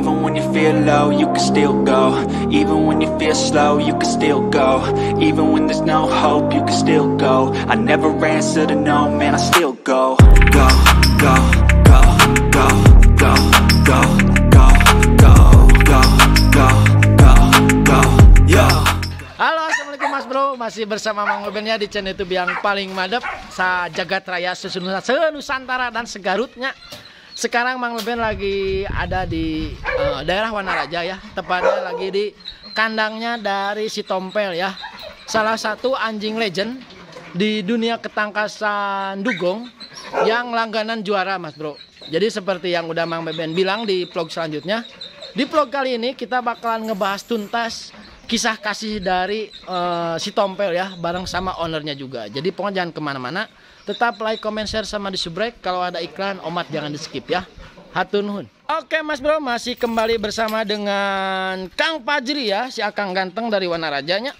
Even when you feel low, you can still go Even when you feel slow, you can still go Even when there's no hope, you can still go I never answer to no, man, I still go Go, go, go, go, go, go, Masih bersama Mang Obennya di channel Youtube yang paling madep Sa Jagat Raya Senusantara dan Segarutnya sekarang Mang Leben lagi ada di uh, daerah Wanaraja ya, tepatnya lagi di kandangnya dari si Tompel ya. Salah satu anjing legend di dunia ketangkasan dugong yang langganan juara Mas Bro. Jadi seperti yang udah Mang Beben bilang di vlog selanjutnya, di vlog kali ini kita bakalan ngebahas tuntas kisah kasih dari uh, si Tompel ya bareng sama ownernya juga. Jadi pokoknya jangan kemana-mana. Tetap like, comment, share sama di subrek. Kalau ada iklan, omat jangan di skip ya. hun. Oke Mas Bro, masih kembali bersama dengan Kang Pajri ya, si Akang Ganteng dari Wanarajanya.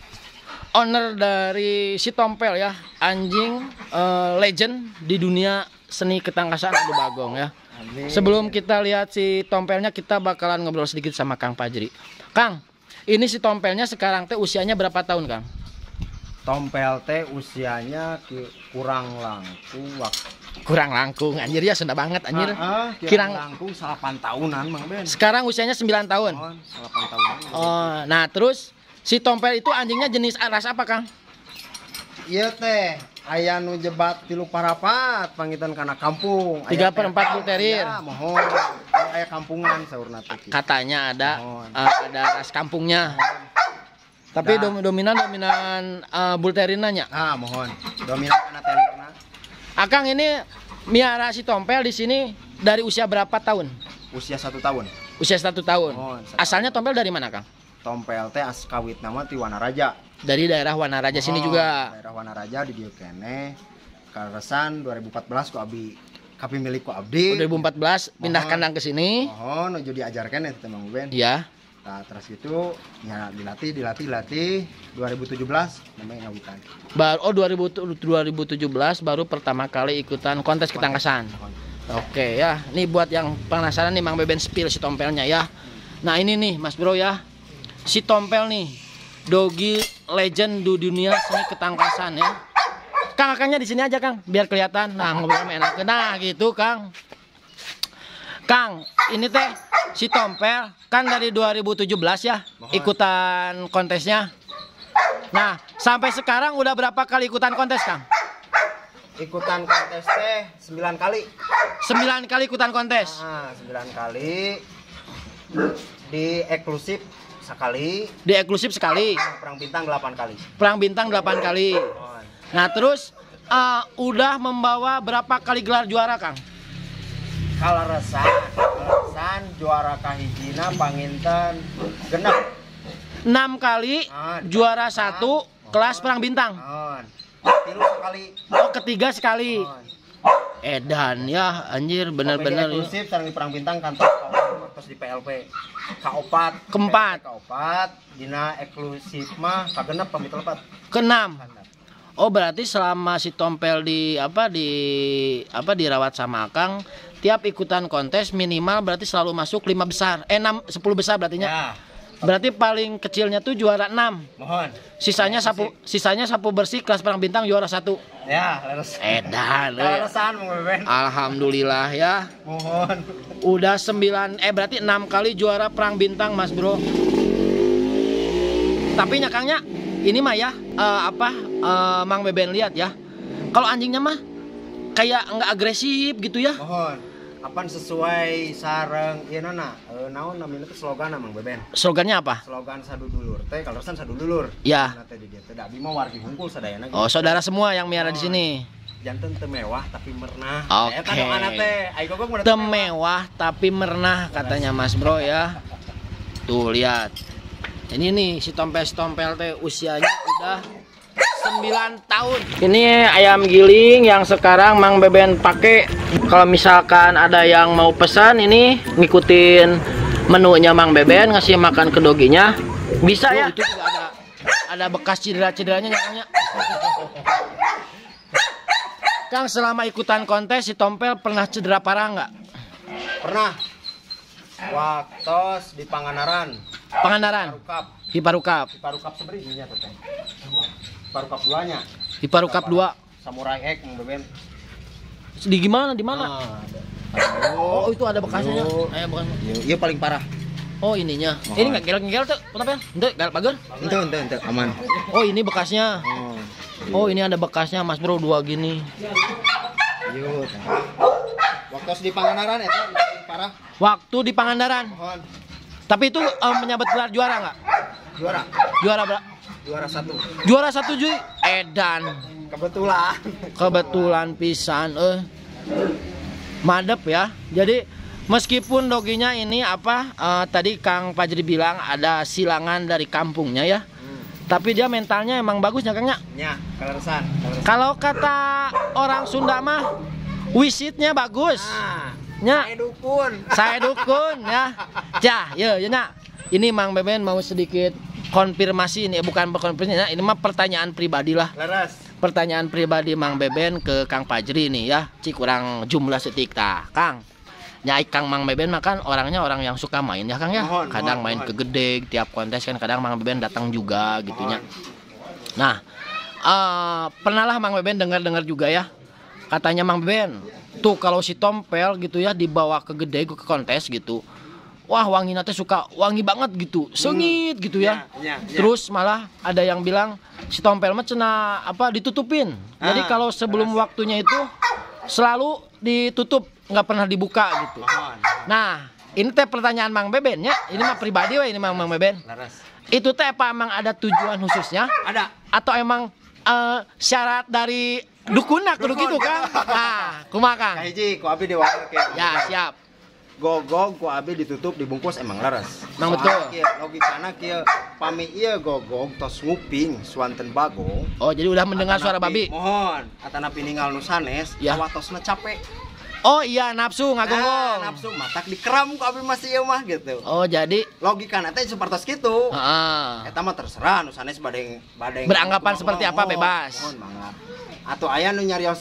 Owner dari si Tompel ya, anjing uh, legend di dunia seni ketangkasan adu bagong ya. Amin. Sebelum kita lihat si Tompelnya, kita bakalan ngobrol sedikit sama Kang Pajri. Kang, ini si tompelnya sekarang teh usianya berapa tahun, Kang? Tompel teh usianya kurang langkung waktu kurang langkung anjir ya sudah banget anjir ah, ah, kirang, kirang langkung 8 tahunan Mang Ben sekarang usianya 9 tahun oh, 8 tahunan oh nah terus si tompel itu anjingnya jenis ras apa Kang iya teh ayah nu jebat tilu parapat pangitan karena kampung tiga per empat puluh terir ya, mohon orang ayah kampungan sahur nanti katanya ada uh, ada ras kampungnya mohon. tapi nah. dom dominan dominan uh, bulterinanya ah mohon dominan anak akang ini miara si tompel di sini dari usia berapa tahun usia satu tahun usia satu tahun mohon, satu asalnya tompel dari mana kang tompel teh as kawit nama ti Wanaraja dari daerah Wanaraja mohon, sini juga daerah Wanaraja di Diokene karesan 2014 kok abi Kapi milik ku abdi. 2014 pindah kandang ke sini. Mohon nuju diajarkan ya teman Ben. Iya. Nah, terus itu ya dilatih dilatih dilatih 2017 namanya ngawitan. Baru oh 2000, 2017 baru pertama kali ikutan kontes ketangkasan. Oke ya. Ini buat yang penasaran nih Mang Beben spill si tompelnya ya. Nah, ini nih Mas Bro ya. Si tompel nih. Dogi legend di dunia seni ketangkasan ya. Kang akangnya di sini aja Kang, biar kelihatan. Nah ngobrol enak. Nah gitu Kang. Kang, ini teh si Tompel kan dari 2017 ya Mohon. ikutan kontesnya. Nah, sampai sekarang udah berapa kali ikutan kontes, Kang? Ikutan kontes teh 9 kali. 9 kali ikutan kontes. Nah, 9 kali di eksklusif sekali. Di eksklusif sekali. Perang bintang 8 kali. Perang bintang 8 kali. Oh, Nah terus uh, udah membawa berapa kali gelar juara Kang? Kalau resan, resan juara kahijina Panginten genap. Enam kali nah, juara satu nah, kelas perang bintang. Nah, sekali. Oh, ketiga sekali. Edan ya anjir bener-bener ya. eksklusif ya. sarang di Perang Bintang kantor terus di PLP kaopat keempat kaopat dina eksklusif mah kagenep pamit lepat keenam Oh berarti selama si Tompel di apa di apa dirawat sama Akang tiap ikutan kontes minimal berarti selalu masuk lima besar eh enam sepuluh besar berarti Ya. Berarti paling kecilnya tuh juara 6. Mohon. Sisanya sapu sisanya sapu bersih kelas perang bintang juara satu Ya, leres. Edan. Eh, Leresan Alhamdulillah ya. Mohon. Udah 9 eh berarti enam kali juara perang bintang Mas Bro. Tapi nyakangnya ini mah ya uh, apa uh, Mang Beben lihat ya. Kalau anjingnya mah kayak nggak agresif gitu ya. Mohon. Apaan sesuai sarang iya nana. uh, eh, naon namanya itu slogan Mang Beben. Slogannya apa? Slogan sadu dulur. Teh kalau san sadu dulur. Ya. Nah, teh di bungkul teh abi gitu. Oh, saudara semua yang miara di sini jantan temewah tapi mernah. Oke. Okay. Temewah tapi mernah katanya Mas Bro ya. Tuh lihat ini nih si tompel-tompel teh usianya udah 9 tahun. Ini ayam giling yang sekarang Mang Beben pakai. Kalau misalkan ada yang mau pesan ini ngikutin menunya Mang Beben ngasih makan ke doginya. Bisa oh, ya? Itu juga ada ada bekas cedera-cederanya nyatanya. Kang selama ikutan kontes si Tompel pernah cedera parah nggak? Pernah waktos di Pangandaran. Pangandaran. Parukap di Parukap di Parukap sebenarnya tuh teh Parukap duanya di Parukap dua Samurai Hek mungkin di gimana di mana oh, oh itu ada bekasnya eh bukan iya, iya paling parah Oh ininya. Oh, ini iya. nggak gelok-gelok tuh, kenapa ya? Ente galak bager? Ente ente ente aman. Oh ini bekasnya. Oh, oh iya. ini ada bekasnya Mas Bro dua gini. Yuk. Waktu di Pangandaran, ya parah. Waktu di Pangandaran. Mohon. Tapi itu um, eh, menyabet gelar juara nggak? Juara. Juara berapa? Juara satu. Juara satu Juy? Edan. Kebetulan. Kebetulan pisan. Eh. Madep ya. Jadi meskipun doginya ini apa uh, tadi Kang Fajri bilang ada silangan dari kampungnya ya. Hmm. Tapi dia mentalnya emang bagus ya Kang ya? Ya, Kalau kata orang Sunda mah wisitnya bagus. Nah. Saya dukun. Saya dukun ya. Cah, ya, ya nak. Ini Mang Beben mau sedikit konfirmasi ini ya, bukan konfirmasi ini mah pertanyaan pribadi lah. Leres. Pertanyaan pribadi Mang Beben ke Kang Pajri nih ya. Cik kurang jumlah setik ta. Kang. Nyai Kang Mang Beben makan orangnya orang yang suka main ya Kang ya. Mohon, kadang mohon, main mohon. ke gede tiap kontes kan kadang Mang Beben datang juga gitu Nah, uh, lah Mang Beben dengar-dengar juga ya katanya Mang Ben tuh kalau si Tompel gitu ya dibawa ke gede ke kontes gitu wah wangi nanti suka wangi banget gitu sengit gitu ya, ya, ya, ya. terus malah ada yang bilang si Tompel mah apa ditutupin jadi ah, kalau sebelum waktunya itu selalu ditutup nggak pernah dibuka gitu nah ini teh pertanyaan Mang Beben ya ini mah pribadi wah ini Mang Mang Beben itu teh apa emang ada tujuan khususnya ada atau emang uh, syarat dari dukunak kudu gitu kan nah kumaha kang hiji ku abi dewa ya siap gogong ku abi ditutup dibungkus emang laras emang betul logika logikana kia pami ieu gogog tos nguping suanten bagong oh jadi udah mendengar suara babi mohon atana piningal ninggal nusanes ya. awak tosna capek Oh iya nafsu aku Nah, nafsu matak dikeram ku abi masih iya mah gitu. Oh jadi logikana nanti tas gitu ah Eta mah terserah nusanes sanes badeng badeng beranggapan seperti apa bebas. Mohon banget atau ayah nu nyari ah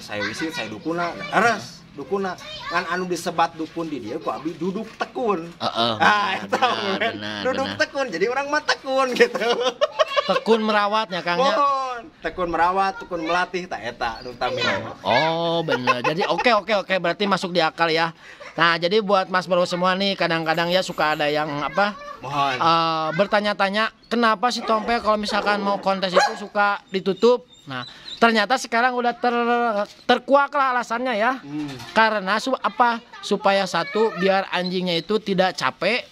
saya wisit saya dukuna eres dukuna kan anu disebat dukun di dia ku abi duduk tekun uh, uh, ah itu duduk benar. tekun jadi orang mah tekun gitu tekun merawatnya kang ya, tekun merawat tekun melatih tak eta nu oh benar jadi oke okay, oke okay, oke okay. berarti masuk di akal ya nah jadi buat mas baru semua nih kadang-kadang ya suka ada yang apa Mohon. Uh, bertanya-tanya kenapa sih Tompe kalau misalkan mau kontes itu suka ditutup nah ternyata sekarang udah ter terkuak lah alasannya ya hmm. karena su apa supaya satu biar anjingnya itu tidak capek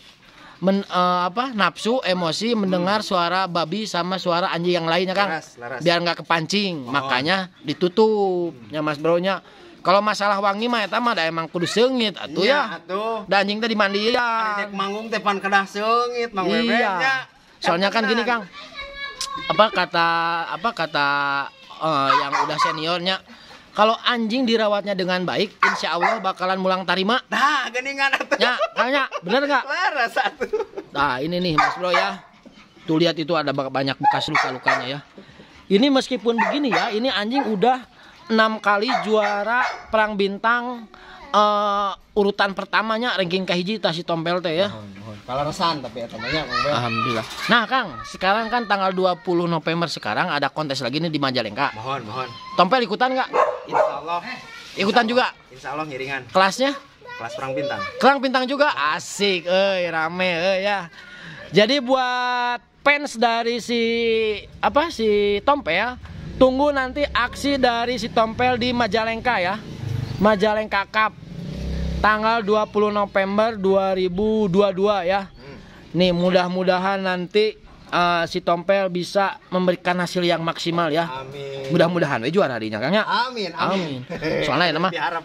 men, uh, apa nafsu emosi hmm. mendengar suara babi sama suara anjing yang lainnya kan laras, laras. biar nggak kepancing oh. makanya ditutup hmm. ya mas bro nya kalau masalah wangi mah eta mah da emang kudu seungit atuh iya, ya. Atuh. Da anjing teh ya Ari manggung teh pan kedah seungit mang Iya. Soalnya kan gini Kang. Apa kata apa kata uh, yang udah seniornya kalau anjing dirawatnya dengan baik, insya Allah bakalan mulang tarima. Nah, geningan atuh Ya, tanya bener nggak? Nah, ini nih Mas Bro ya. Tuh lihat itu ada banyak bekas luka-lukanya ya. Ini meskipun begini ya, ini anjing udah enam kali juara perang bintang uh, urutan pertamanya ranking kahiji tasi tompel teh ya. Nah, Kalaresan tapi ya temennya Bang Alhamdulillah. Nah, Kang, sekarang kan tanggal 20 November sekarang ada kontes lagi nih di Majalengka. Mohon, mohon. Tompel ikutan nggak? Insya Allah. Eh, ikutan Insya Allah. juga. Insya Allah ngiringan. Kelasnya? Kelas perang bintang. Perang bintang juga. Asik, eh rame, eh ya. Jadi buat fans dari si apa si Tompel, tunggu nanti aksi dari si Tompel di Majalengka ya. Majalengka Cup tanggal 20 November 2022 ya. Hmm. Nih mudah-mudahan nanti uh, si Tompel bisa memberikan hasil yang maksimal ya. Amin. Mudah-mudahan we eh, juara harinya Kang ya. Amin, amin. amin. Soalnya nama diharap.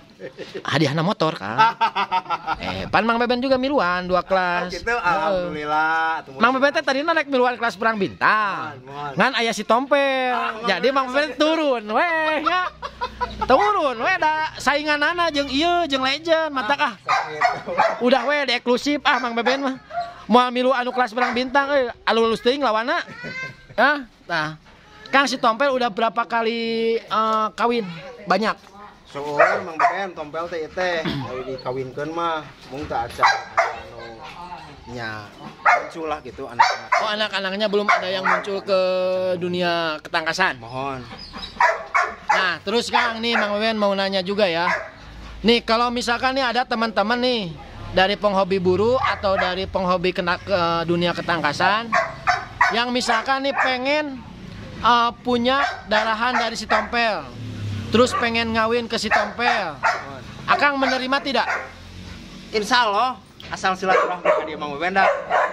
Hadiahna motor kan. eh, pan Mang Beben juga miluan dua kelas. Gitu, alhamdulillah. Tumuh. Mang Beben tadi naik miluan kelas perang bintang. Mohon, mohon. Ngan ayah si Tompel. Ah, Jadi Mang Beben turun weh ya. turun we da saingan anak jeng iya jeng legend mata ah udah we eksklusif ah mang beben mah mau milu anu kelas berang bintang eh anu lulus ting lawana ah nah Kang si Tompel udah berapa kali uh, kawin? Banyak. -so, emang bukan Tompel teh teh kawin dikawinkan mah mungkin tak aja anu nya muncul lah gitu anak-anak. Oh anak-anaknya belum ada yang muncul ke dunia ketangkasan. Mohon. Nah terus Kang nih Mang Wen mau nanya juga ya. Nih kalau misalkan nih ada teman-teman nih dari penghobi buru atau dari penghobi kena ke dunia ketangkasan yang misalkan nih pengen uh, punya darahan dari si tompel terus pengen ngawin ke si tompel akan menerima tidak insya Allah asal silaturahmi dia mau benda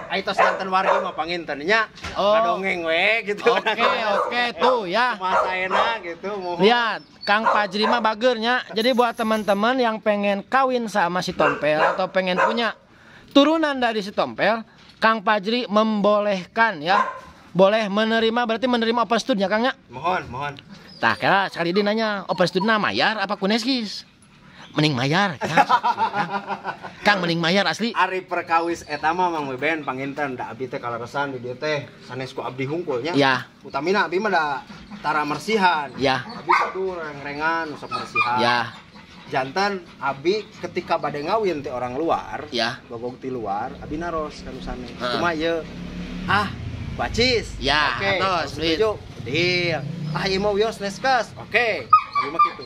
Ayo tos warga wargi mah panginten nya. Oh. dongeng we gitu. Oke, okay, oke okay, tuh ya. Masa enak gitu mohon. Lihat, Kang Fajri mah bagernya. Jadi buat teman-teman yang pengen kawin sama si Tompel atau pengen punya turunan dari si Tompel, Kang Fajri membolehkan ya. Boleh menerima berarti menerima open studnya Kang ya? Mohon, mohon. Tak kira sekali dia nanya open nama ya? apa kuneskis? mening mayar ya. Kang mending mayar asli Ari perkawis etama Mang Beben panginten da abi teh kalaresan di dieu teh sanes ku abdi hungkulnya ya utamina abi mah da tara mersihan ya abi kudu rengrengan sok mersihan ya jantan Abi ketika badai ngawin ti orang luar ya bogog ti luar Abi naros kan usane uh. cuma ya ah bacis ya oke okay. setuju deal ah imau yos neskas oke okay. Abi mah gitu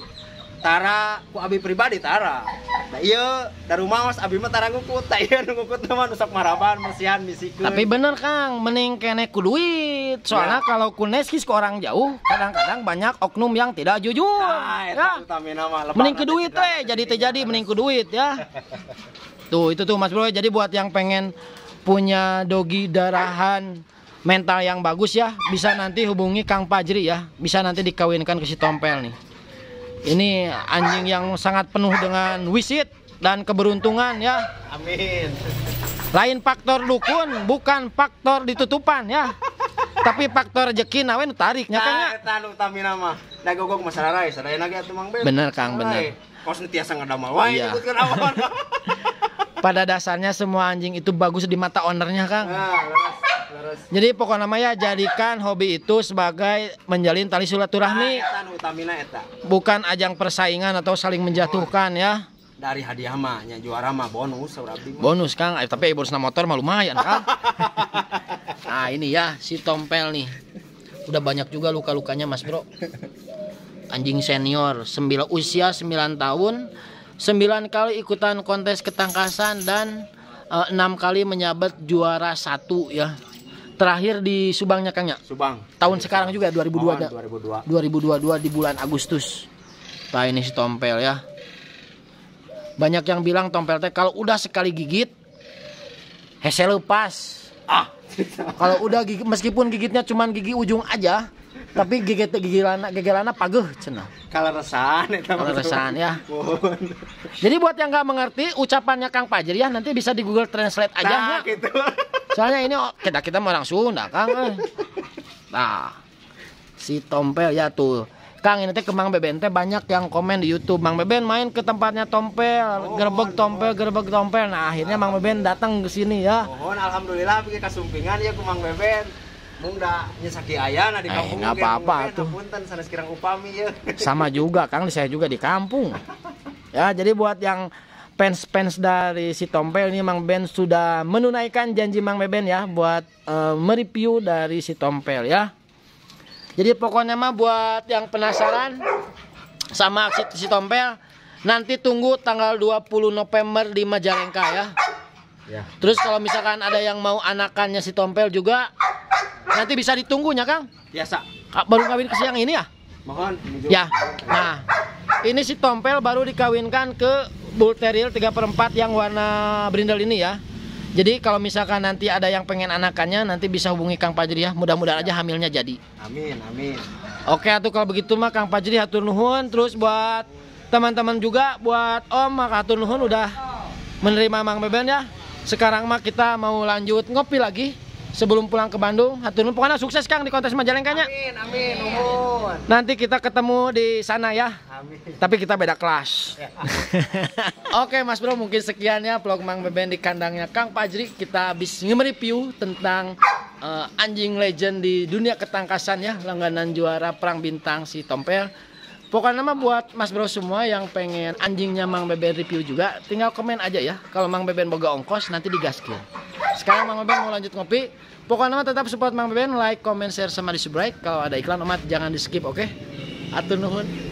Tara ku abi pribadi Tara nah, iya dari rumah mas abi mah Tara ngukut tak iya ngukut teman nusak maraban mesian misiku tapi bener Kang mending kene ku duit soalnya ya. kalau ku neskis ke orang jauh kadang-kadang banyak oknum yang tidak jujur nah, ya. Utamina mah, mending ku duit teh jadi terjadi jadi mending ku duit ya tuh itu tuh mas bro jadi buat yang pengen punya dogi darahan mental yang bagus ya bisa nanti hubungi Kang Pajri ya bisa nanti dikawinkan ke si Tompel nih ini anjing yang sangat penuh dengan wisit dan keberuntungan ya. Amin. Lain faktor dukun, bukan faktor ditutupan ya. Tapi faktor rezeki nawe nu tarik nya kan. Ya? Nah, eta nu tamina mah. Da gogog mah sararai, sadaya lagi Mang Ben. Bener Kang, bener. Kos nu tiasa ngadamel wae iya. Pada dasarnya semua anjing itu bagus di mata ownernya Kang. Nah, jadi pokoknya namanya jadikan hobi itu sebagai menjalin tali silaturahmi. Nah, Bukan ajang persaingan atau saling menjatuhkan ya. Dari hadiah mahnya juara mah bonus Bonus Kang, eh, Tapi ibu senam motor mah lumayan Kang. nah, ini ya si Tompel nih. Udah banyak juga luka-lukanya Mas Bro. Anjing senior, sembilan usia 9 tahun, 9 kali ikutan kontes ketangkasan dan eh, enam kali menyabet juara satu ya Terakhir di Subangnya Kang ya? Subang. Tahun sekarang juga 2002 2002. 2022 di bulan Agustus. Nah ini si tompel ya. Banyak yang bilang tompel teh kalau udah sekali gigit hese lepas. Ah. Kalau udah gigit meskipun gigitnya cuman gigi ujung aja, tapi gigit gigi lana gigi lana pageh cenah. Kalau resan eta Kalau resan ya. ya. Jadi buat yang nggak mengerti ucapannya Kang Pajer ya nanti bisa di Google Translate aja nah, ya. gitu soalnya ini kita kita orang Sunda kang eh. nah si Tompel ya tuh Kang ini teh ke Mang Beben teh banyak yang komen di YouTube Mang Beben main ke tempatnya Tompel, oh, gerbek Tompel, oh. gerbek Tompel. Nah, akhirnya Mang Beben datang ke sini ya. Mohon alhamdulillah bikin kasumpingan ya ke Mang Beben. Mung da nyesaki ayana di eh, kampung. Eh, apa-apa tuh. Punten sanes kirang upami ya. Sama juga Kang, saya juga di kampung. Ya, jadi buat yang fans-fans dari si Tompel ini Mang Ben sudah menunaikan janji Mang Beben ya buat uh, mereview dari si Tompel ya. Jadi pokoknya mah buat yang penasaran sama aksi si Tompel nanti tunggu tanggal 20 November di Majalengka ya. ya. Terus kalau misalkan ada yang mau anakannya si Tompel juga nanti bisa ditunggunya Kang. Biasa. Ya, baru kawin ke siang ini ya? Mohon. Ya. Nah, ini si Tompel baru dikawinkan ke bull terrier 3 per 4 yang warna brindle ini ya jadi kalau misalkan nanti ada yang pengen anakannya nanti bisa hubungi Kang Pajri ya. Mudah-mudahan iya. aja hamilnya jadi. Amin, amin. Oke atuh kalau begitu mah Kang Pajri hatur nuhun terus buat teman-teman juga buat Om hatur nuhun udah menerima Mang Beben ya. Sekarang mah kita mau lanjut ngopi lagi sebelum pulang ke Bandung. nuhun pokoknya sukses Kang di kontes Majalengkanya. Amin, amin, umur. Nanti kita ketemu di sana ya. Amin. Tapi kita beda kelas. Ya. Oke, Mas Bro, mungkin sekian ya vlog Mang Beben di kandangnya Kang Pajri. Kita habis nge-review tentang uh, anjing legend di dunia ketangkasan ya, langganan juara perang bintang si Tompel. Pokoknya nama buat Mas Bro semua yang pengen anjingnya Mang Beben review juga, tinggal komen aja ya. Kalau Mang Beben boga ongkos nanti digaskin. Sekarang Mang Beben mau lanjut ngopi. Pokoknya tetap support Mang Beben, like, comment, share sama di subscribe. Kalau ada iklan Omat jangan di skip, oke? Okay? Atur nuhun.